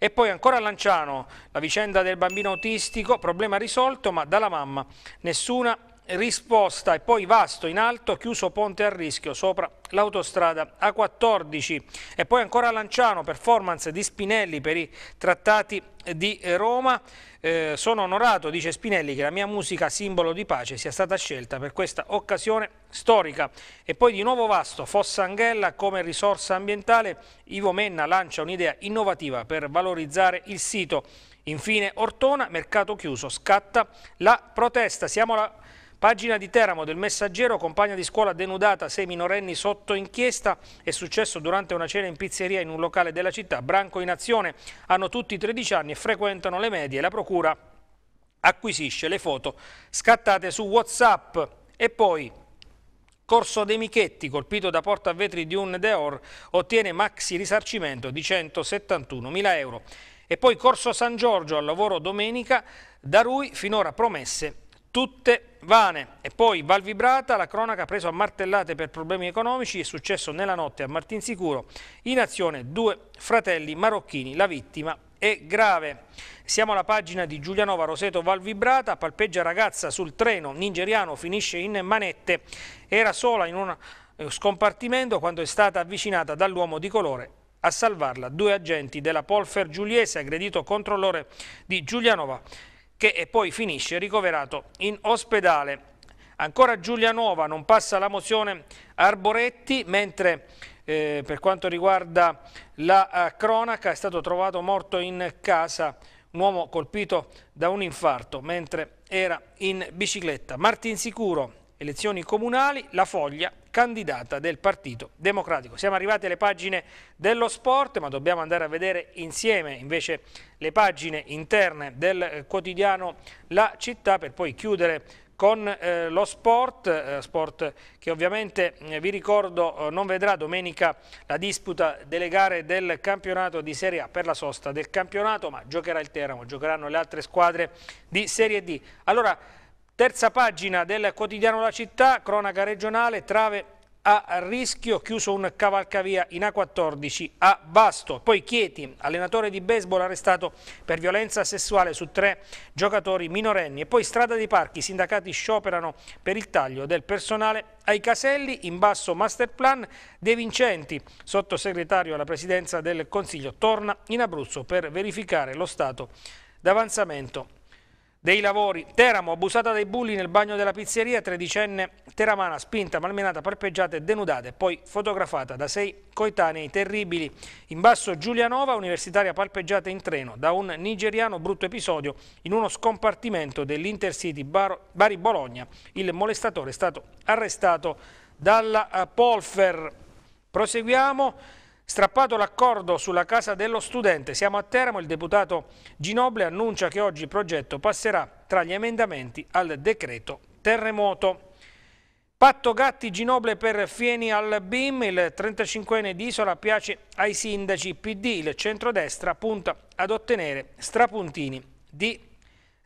E poi ancora a Lanciano, la vicenda del bambino autistico, problema risolto ma dalla mamma nessuna risposta e poi vasto in alto, chiuso ponte a rischio sopra l'autostrada A14 e poi ancora Lanciano, performance di Spinelli per i trattati di Roma. Eh, sono onorato, dice Spinelli, che la mia musica simbolo di pace sia stata scelta per questa occasione storica. E poi di nuovo Vasto, Fossa Anghella come risorsa ambientale, Ivo Menna lancia un'idea innovativa per valorizzare il sito. Infine Ortona, mercato chiuso, scatta la protesta. Siamo alla Pagina di Teramo del messaggero, compagna di scuola denudata, sei minorenni sotto inchiesta, è successo durante una cena in pizzeria in un locale della città, branco in azione, hanno tutti 13 anni e frequentano le medie, la procura acquisisce le foto scattate su Whatsapp e poi Corso De Michetti, colpito da porta a vetri di un Deor, ottiene maxi risarcimento di 171.000 euro. E poi Corso San Giorgio al lavoro domenica, da lui finora promesse tutte vane. E poi Valvibrata, la cronaca preso a martellate per problemi economici, è successo nella notte a Martinsicuro, in azione due fratelli marocchini, la vittima è grave. Siamo alla pagina di Giulianova Roseto Valvibrata, palpeggia ragazza sul treno nigeriano, finisce in manette, era sola in un eh, scompartimento quando è stata avvicinata dall'uomo di colore a salvarla due agenti della Polfer Giuliese, aggredito controllore di Giulianova che poi finisce ricoverato in ospedale. Ancora Giulia Nuova, non passa la mozione Arboretti, mentre eh, per quanto riguarda la eh, cronaca è stato trovato morto in casa un uomo colpito da un infarto mentre era in bicicletta. Martin Sicuro, elezioni comunali, La Foglia candidata del Partito Democratico. Siamo arrivati alle pagine dello sport, ma dobbiamo andare a vedere insieme invece le pagine interne del eh, quotidiano La Città per poi chiudere con eh, lo sport, eh, sport che ovviamente eh, vi ricordo eh, non vedrà domenica la disputa delle gare del campionato di Serie A per la sosta del campionato, ma giocherà il Teramo, giocheranno le altre squadre di Serie D. Allora, Terza pagina del quotidiano La Città, cronaca regionale, trave a rischio, chiuso un cavalcavia in A14 a Basto. Poi Chieti, allenatore di baseball arrestato per violenza sessuale su tre giocatori minorenni. E poi Strada dei Parchi, i sindacati scioperano per il taglio del personale ai caselli, in basso masterplan De Vincenti, sottosegretario alla presidenza del Consiglio, torna in Abruzzo per verificare lo stato d'avanzamento dei lavori. Teramo, abusata dai bulli nel bagno della pizzeria, tredicenne teramana, spinta, malmenata, parpeggiata e denudata e poi fotografata da sei coetanei terribili. In basso Giulianova, universitaria parpeggiata in treno da un nigeriano brutto episodio in uno scompartimento dell'Intercity Bari-Bologna. Il molestatore è stato arrestato dalla Polfer. Proseguiamo. Strappato l'accordo sulla casa dello studente, siamo a Teramo, il deputato Ginoble annuncia che oggi il progetto passerà tra gli emendamenti al decreto terremoto. Patto Gatti Ginoble per Fieni al BIM, il 35enne di Isola piace ai sindaci PD, il centrodestra punta ad ottenere strapuntini di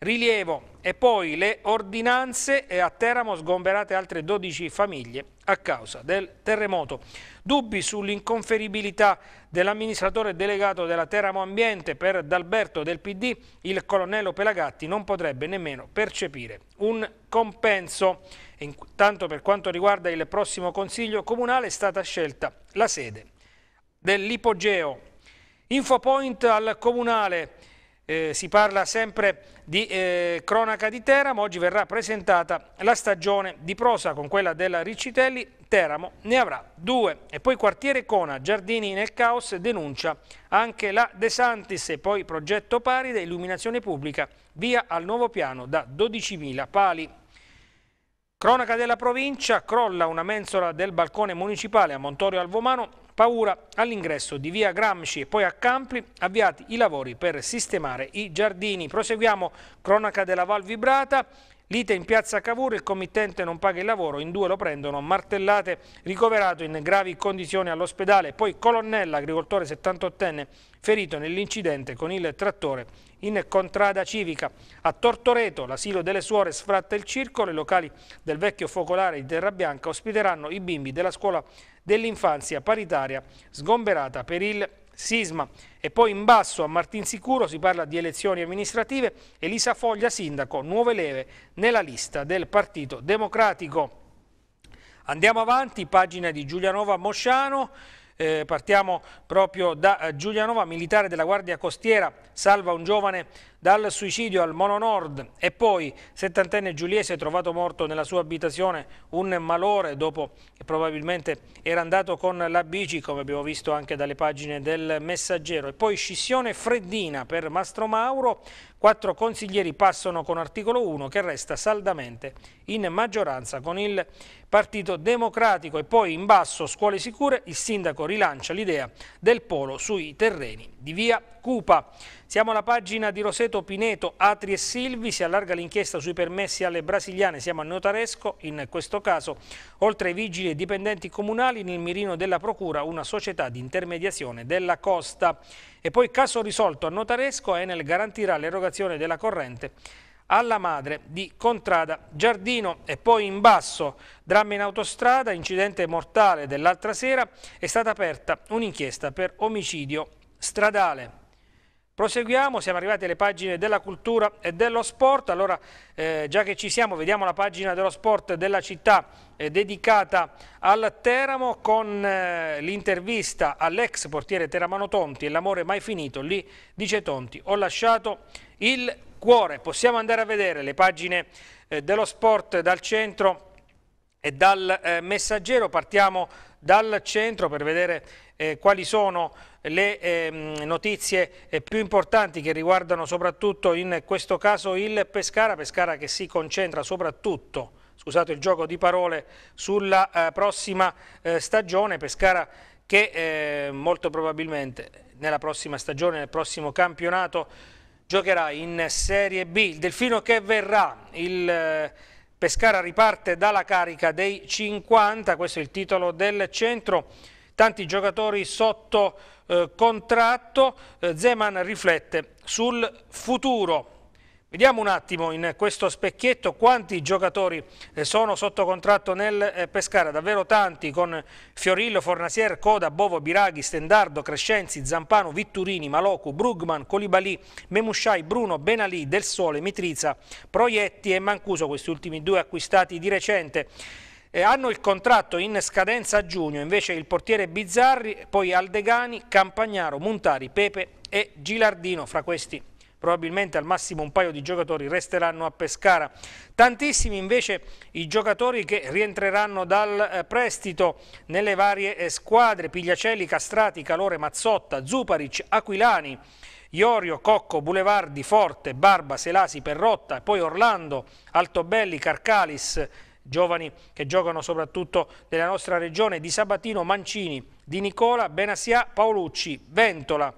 Rilievo e poi le ordinanze a Teramo sgomberate altre 12 famiglie a causa del terremoto. Dubbi sull'inconferibilità dell'amministratore delegato della Teramo Ambiente per D'Alberto del PD, il colonnello Pelagatti non potrebbe nemmeno percepire un compenso. Intanto per quanto riguarda il prossimo Consiglio Comunale è stata scelta la sede dell'Ipogeo. Infopoint al Comunale eh, si parla sempre di eh, cronaca di Teramo, oggi verrà presentata la stagione di prosa con quella della Riccitelli, Teramo ne avrà due e poi quartiere Cona, Giardini nel caos denuncia anche la De Santis e poi progetto Paride, illuminazione pubblica, via al nuovo piano da 12.000 pali. Cronaca della provincia, crolla una mensola del balcone municipale a Montorio Alvomano, paura all'ingresso di via Gramsci e poi a Campli, avviati i lavori per sistemare i giardini. Proseguiamo cronaca della Val Vibrata, Lite in piazza Cavour, il committente non paga il lavoro, in due lo prendono, martellate, ricoverato in gravi condizioni all'ospedale. Poi Colonnella, agricoltore 78enne, ferito nell'incidente con il trattore in contrada civica. A Tortoreto, l'asilo delle suore sfratta il circolo, i locali del vecchio focolare di Terra Bianca ospiteranno i bimbi della scuola dell'infanzia paritaria sgomberata per il Sisma e poi in basso a Martinsicuro si parla di elezioni amministrative, Elisa Foglia sindaco, nuove leve nella lista del Partito Democratico. Andiamo avanti, pagina di Giulianova Mosciano. Eh, partiamo proprio da eh, Giulianova, militare della Guardia Costiera, salva un giovane dal suicidio al Mono Nord e poi settantenne Giuliese trovato morto nella sua abitazione un malore dopo che probabilmente era andato con la bici come abbiamo visto anche dalle pagine del Messaggero e poi scissione freddina per Mastro Mauro quattro consiglieri passano con articolo 1 che resta saldamente in maggioranza con il Partito Democratico e poi in basso scuole sicure il sindaco rilancia l'idea del polo sui terreni di via Cupa. Siamo alla pagina di Roseto Pineto, Atri e Silvi, si allarga l'inchiesta sui permessi alle brasiliane, siamo a notaresco, in questo caso oltre ai vigili e dipendenti comunali nel mirino della Procura una società di intermediazione della costa. E poi caso risolto a notaresco, Enel garantirà l'erogazione della corrente alla madre di Contrada Giardino e poi in basso dramma in autostrada, incidente mortale dell'altra sera, è stata aperta un'inchiesta per omicidio stradale. Proseguiamo, siamo arrivati alle pagine della cultura e dello sport, allora eh, già che ci siamo vediamo la pagina dello sport della città eh, dedicata al Teramo con eh, l'intervista all'ex portiere Teramano Tonti e l'amore mai finito, lì dice Tonti ho lasciato il cuore, possiamo andare a vedere le pagine eh, dello sport dal centro e dal eh, messaggero, partiamo dal centro per vedere eh, quali sono le ehm, eh, notizie più importanti che riguardano soprattutto in questo caso il Pescara, Pescara che si concentra soprattutto scusate il gioco di parole, sulla eh, prossima eh, stagione, Pescara che eh, molto probabilmente nella prossima stagione, nel prossimo campionato, giocherà in Serie B. Il Delfino che verrà, il Pescara riparte dalla carica dei 50, questo è il titolo del centro, tanti giocatori sotto eh, contratto, eh, Zeman riflette sul futuro. Vediamo un attimo in questo specchietto quanti giocatori eh, sono sotto contratto nel eh, Pescara, davvero tanti con Fiorillo, Fornasier, Coda, Bovo, Biraghi, Stendardo, Crescenzi, Zampano, Vitturini, Malocu, Brugman, Colibali, Memusciai, Bruno, Benalì, Del Sole, Mitrizza, Proietti e Mancuso, questi ultimi due acquistati di recente e hanno il contratto in scadenza a giugno, invece il portiere Bizzarri, poi Aldegani, Campagnaro, Montari, Pepe e Gilardino, fra questi probabilmente al massimo un paio di giocatori resteranno a Pescara. Tantissimi invece i giocatori che rientreranno dal eh, prestito nelle varie eh, squadre, Pigliacelli, Castrati, Calore, Mazzotta, Zuparic, Aquilani, Iorio, Cocco, Bulevardi, Forte, Barba, Selasi, Perrotta, poi Orlando, Altobelli, Carcalis, giovani che giocano soprattutto della nostra regione, Di Sabatino, Mancini, Di Nicola, Benassia, Paolucci, Ventola,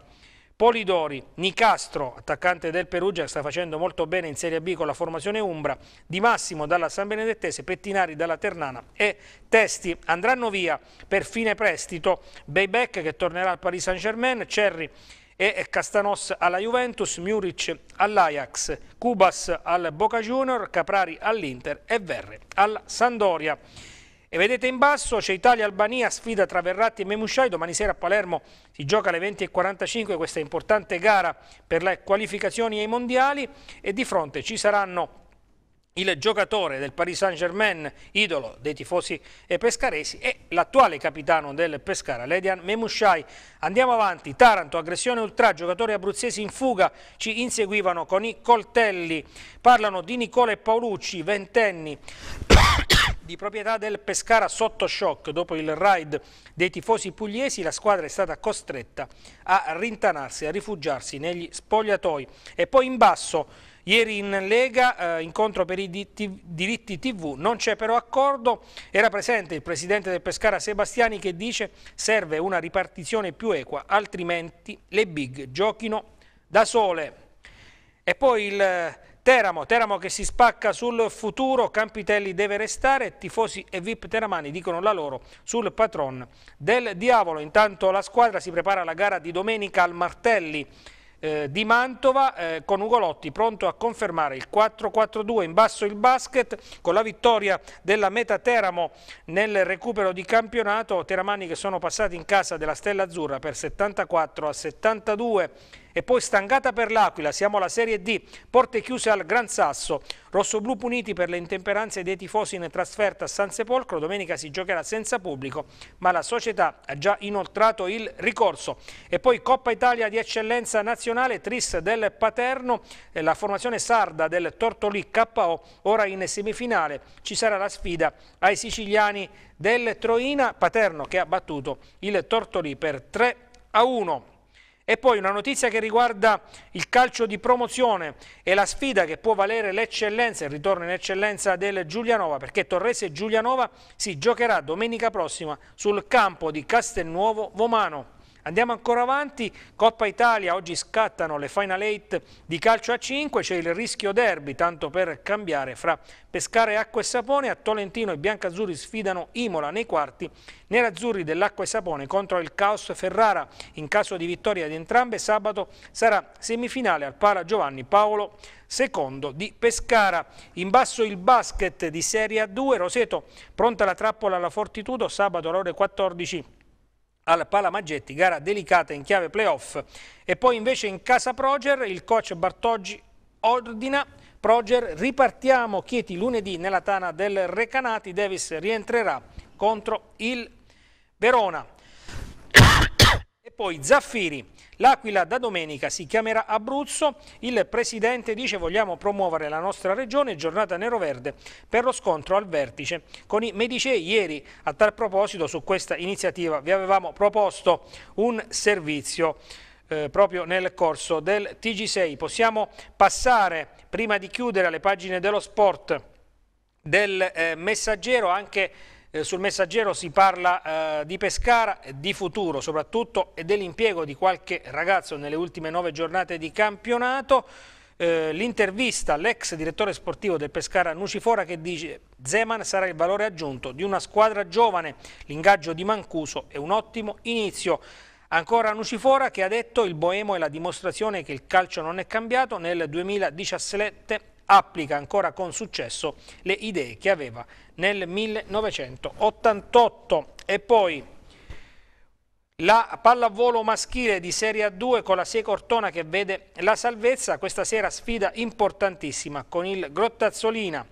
Polidori, Nicastro, attaccante del Perugia, che sta facendo molto bene in Serie B con la formazione Umbra, Di Massimo dalla San Benedettese, Pettinari dalla Ternana e Testi andranno via per fine prestito, Beybeck che tornerà al Paris Saint Germain, Cerri e Castanos alla Juventus, Muric all'Ajax, Cubas al Boca Junior, Caprari all'Inter e Verre al Sandoria. E vedete in basso c'è Italia-Albania, sfida tra Verratti e Memusciai, domani sera a Palermo si gioca alle 20.45 questa importante gara per le qualificazioni ai mondiali e di fronte ci saranno il giocatore del Paris Saint-Germain, idolo dei tifosi pescaresi, e l'attuale capitano del Pescara, Ledian Memushai. Andiamo avanti, Taranto, aggressione ultra, giocatori abruzzesi in fuga, ci inseguivano con i coltelli. Parlano di Nicola e Paolucci, ventenni, di proprietà del Pescara sotto shock. Dopo il raid dei tifosi pugliesi la squadra è stata costretta a rintanarsi, a rifugiarsi negli spogliatoi. E poi in basso Ieri in Lega, eh, incontro per i diritti TV, non c'è però accordo, era presente il presidente del Pescara Sebastiani che dice serve una ripartizione più equa, altrimenti le big giochino da sole. E poi il eh, Teramo, Teramo che si spacca sul futuro, Campitelli deve restare, tifosi e VIP teramani dicono la loro sul patron del diavolo. Intanto la squadra si prepara alla gara di domenica al Martelli eh, di Mantova eh, con Ugolotti pronto a confermare il 4-4-2 in basso il basket con la vittoria della Meta Teramo nel recupero di campionato Teramani che sono passati in casa della Stella Azzurra per 74 a 72 e poi stangata per l'Aquila, siamo alla Serie D, porte chiuse al Gran Sasso, rossoblù puniti per le intemperanze dei tifosi in trasferta a San Sepolcro, domenica si giocherà senza pubblico, ma la società ha già inoltrato il ricorso. E poi Coppa Italia di eccellenza nazionale, Tris del Paterno, la formazione sarda del Tortoli KO, ora in semifinale ci sarà la sfida ai siciliani del Troina, Paterno che ha battuto il Tortoli per 3 a 1. E poi una notizia che riguarda il calcio di promozione e la sfida che può valere l'eccellenza, il ritorno in eccellenza del Giulianova, perché Torrese Giulianova si giocherà domenica prossima sul campo di Castelnuovo Vomano. Andiamo ancora avanti, Coppa Italia, oggi scattano le Final 8 di calcio a 5, c'è il rischio derby, tanto per cambiare, fra Pescare Acqua e Sapone, a Tolentino e Biancazzurri sfidano Imola nei quarti, nerazzurri dell'Acqua e Sapone contro il Caos Ferrara, in caso di vittoria di entrambe sabato sarà semifinale al Para Giovanni Paolo II di Pescara. In basso il basket di Serie A2, Roseto pronta la trappola alla Fortitudo, sabato alle ore 14 al Palamaggetti, gara delicata in chiave playoff. E poi invece in casa Proger il coach Bartoggi ordina Proger ripartiamo Chieti lunedì nella tana del Recanati, Davis rientrerà contro il Verona poi Zaffiri, l'Aquila da domenica si chiamerà Abruzzo, il Presidente dice vogliamo promuovere la nostra regione, giornata nero-verde per lo scontro al vertice con i Medicei. Ieri a tal proposito su questa iniziativa vi avevamo proposto un servizio eh, proprio nel corso del TG6. Possiamo passare, prima di chiudere, alle pagine dello sport del eh, messaggero anche eh, sul messaggero si parla eh, di Pescara, di futuro soprattutto e dell'impiego di qualche ragazzo nelle ultime nove giornate di campionato. Eh, L'intervista all'ex direttore sportivo del Pescara Nucifora che dice Zeman sarà il valore aggiunto di una squadra giovane, l'ingaggio di Mancuso è un ottimo inizio. Ancora Nucifora che ha detto il Boemo è la dimostrazione che il calcio non è cambiato, nel 2017 applica ancora con successo le idee che aveva nel 1988 e poi la pallavolo maschile di Serie A2 con la Seco Cortona che vede la salvezza, questa sera sfida importantissima con il Grottazzolina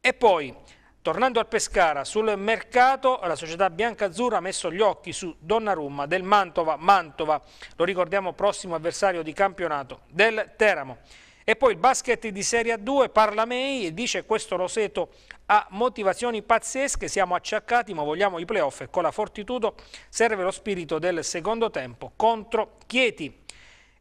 e poi Tornando al Pescara, sul mercato la società biancazzurra ha messo gli occhi su Donnarumma del Mantova, Mantova, lo ricordiamo prossimo avversario di campionato del Teramo. E poi il basket di Serie A2 parla May e dice questo Roseto ha motivazioni pazzesche, siamo acciaccati ma vogliamo i playoff e con la fortitudo serve lo spirito del secondo tempo contro Chieti.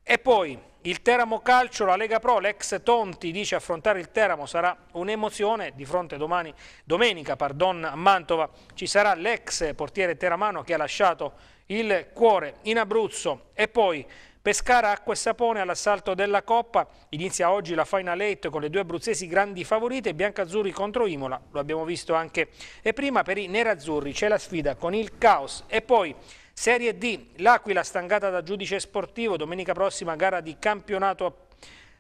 E poi il Teramo Calcio, la Lega Pro, l'ex Tonti dice affrontare il Teramo sarà un'emozione, di fronte domani, domenica pardon, a Mantova ci sarà l'ex portiere teramano che ha lasciato il cuore in Abruzzo e poi Pescara, Acqua e Sapone all'assalto della Coppa, inizia oggi la Final 8 con le due abruzzesi grandi favorite, Biancazzurri contro Imola, lo abbiamo visto anche e prima per i Nerazzurri c'è la sfida con il Caos e poi Serie D, l'Aquila stangata da giudice sportivo, domenica prossima gara di campionato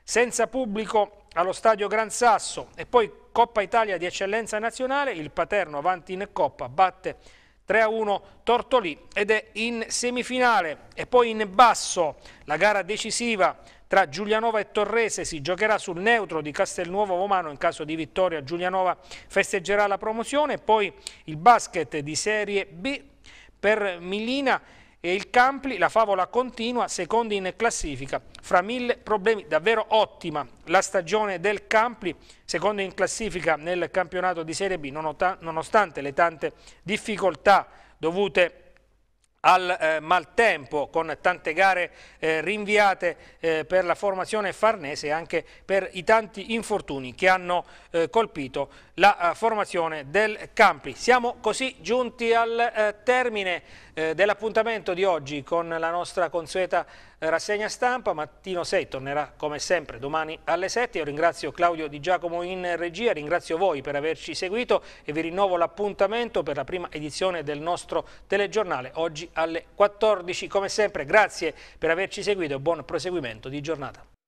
senza pubblico allo stadio Gran Sasso e poi Coppa Italia di eccellenza nazionale, il Paterno avanti in Coppa batte 3-1 a Tortoli ed è in semifinale e poi in basso la gara decisiva tra Giulianova e Torrese si giocherà sul neutro di Castelnuovo Romano in caso di vittoria Giulianova festeggerà la promozione poi il basket di serie B per Milina e il Campli la favola continua, secondo in classifica, fra mille problemi, davvero ottima la stagione del Campli, secondo in classifica nel campionato di Serie B, nonostante le tante difficoltà dovute al eh, maltempo con tante gare eh, rinviate eh, per la formazione farnese e anche per i tanti infortuni che hanno eh, colpito la eh, formazione del Campi. Siamo così giunti al eh, termine eh, dell'appuntamento di oggi con la nostra consueta rassegna stampa. Mattino 6 tornerà come sempre domani alle 7. Io ringrazio Claudio Di Giacomo in regia, ringrazio voi per averci seguito e vi rinnovo l'appuntamento per la prima edizione del nostro telegiornale oggi alle 14. Come sempre grazie per averci seguito e buon proseguimento di giornata.